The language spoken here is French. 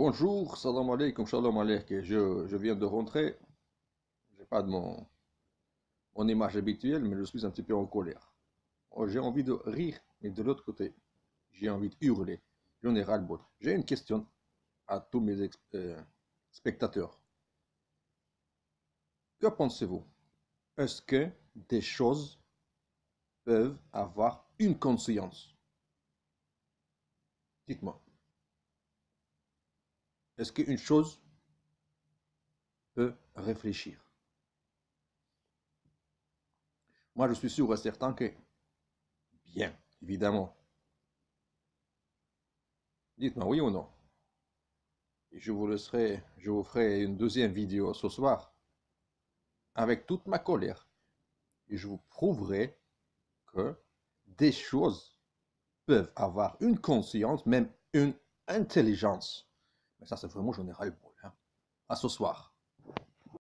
Bonjour, salam alaikum, shalom alaikum. Je, je viens de rentrer. Je n'ai pas de mon, mon image habituelle, mais je suis un petit peu en colère. Oh, j'ai envie de rire, mais de l'autre côté, j'ai envie de hurler. J'en ai ras-le-bol. J'ai une question à tous mes euh, spectateurs. Que pensez-vous Est-ce que des choses peuvent avoir une conscience Dites-moi. Est-ce qu'une chose peut réfléchir Moi, je suis sûr et certain que, bien, évidemment. Dites-moi oui ou non. Et je vous laisserai, je vous ferai une deuxième vidéo ce soir avec toute ma colère. Et je vous prouverai que des choses peuvent avoir une conscience, même une intelligence. Mais ça, c'est vraiment général pour À ce soir.